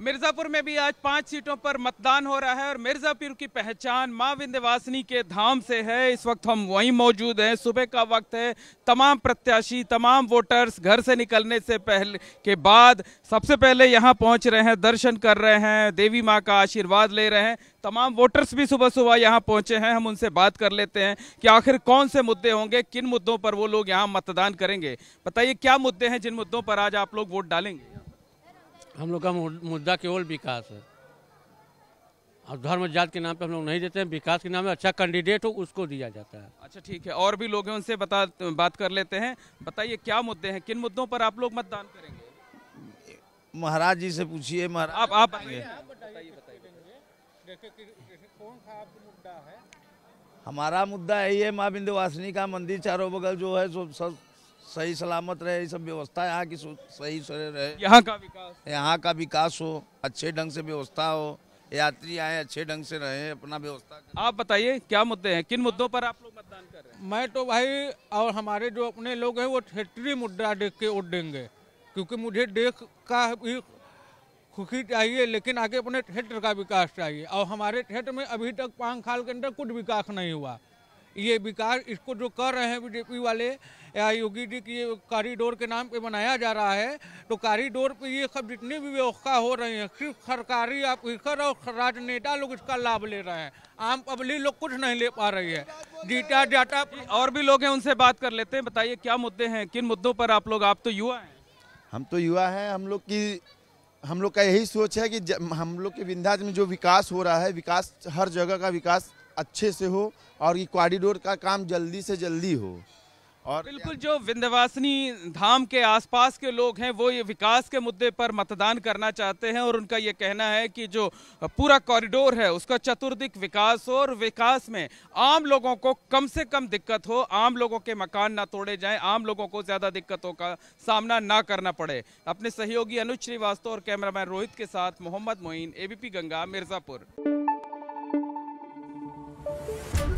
मिर्जापुर में भी आज पांच सीटों पर मतदान हो रहा है और मिर्जापुर की पहचान माँ विंध्यवासिनी के धाम से है इस वक्त हम वहीं मौजूद हैं सुबह का वक्त है तमाम प्रत्याशी तमाम वोटर्स घर से निकलने से पहले के बाद सबसे पहले यहाँ पहुँच रहे हैं दर्शन कर रहे हैं देवी माँ का आशीर्वाद ले रहे हैं तमाम वोटर्स भी सुबह सुबह यहाँ पहुँचे हैं हम उनसे बात कर लेते हैं कि आखिर कौन से मुद्दे होंगे किन मुद्दों पर वो लोग यहाँ मतदान करेंगे बताइए क्या मुद्दे हैं जिन मुद्दों पर आज आप लोग वोट डालेंगे हम लोग का मुद्दा केवल विकास है और धर्म जात के नाम पे हम लोग नहीं देते हैं विकास के नाम में अच्छा कैंडिडेट हो उसको दिया जाता है अच्छा ठीक है और भी लोग हैं उनसे बता बात कर लेते हैं बताइए क्या मुद्दे हैं किन मुद्दों पर आप लोग मतदान करेंगे महाराज जी से पूछिए महाराज आप आप हमारा मुद्दा यही है माँ विंध्यवासिनी का मंदिर चारों बगल जो है सब सही सलामत रहे ये सब व्यवस्था यहाँ की सही से रहे यहाँ का विकास यहाँ का विकास हो अच्छे ढंग से व्यवस्था हो यात्री आए अच्छे ढंग से रहे अपना व्यवस्था आप बताइए क्या मुद्दे हैं किन मुद्दों पर आप लोग मतदान कर रहे हैं मैं तो भाई और हमारे जो अपने लोग हैं वो क्षेत्रीय मुद्दा देख के वोट देंगे क्योंकि मुझे देख का भी खुशी चाहिए लेकिन आगे अपने क्षेत्र का विकास चाहिए और हमारे क्षेत्र में अभी तक पाँच साल के अंदर कुछ विकास नहीं हुआ ये विकास इसको जो कर रहे हैं बीजेपी वाले या योगी जी की कॉरिडोर के नाम पे बनाया जा रहा है तो कॉरिडोर पे ये सब जितनी भी व्यवस्था हो रही है सिर्फ सरकारी ऑफिसर और राजनेता लोग इसका लाभ ले रहे हैं आम पब्लिक लोग कुछ नहीं ले पा रही है डीटा डाटा और भी लोग हैं उनसे बात कर लेते हैं बताइए क्या मुद्दे हैं किन मुद्दों पर आप लोग आप तो युवा हैं हम तो युवा हैं हम लोग की हम लोग का यही सोच है कि हम लोग के विंध्याज में जो विकास हो रहा है विकास हर जगह का विकास अच्छे से हो और ये कॉरिडोर का काम जल्दी से जल्दी हो और बिल्कुल जो विंध्यवासिनी धाम के आसपास के लोग हैं वो ये विकास के मुद्दे पर मतदान करना चाहते हैं और उनका ये कहना है कि जो पूरा कॉरिडोर है उसका चतुर्दिक विकास हो और विकास में आम लोगों को कम से कम दिक्कत हो आम लोगों के मकान ना तोड़े जाएं आम लोगों को ज़्यादा दिक्कतों का सामना ना करना पड़े अपने सहयोगी अनुज श्रीवास्तव और कैमरामैन रोहित के साथ मोहम्मद मोइन ए गंगा मिर्ज़ापुर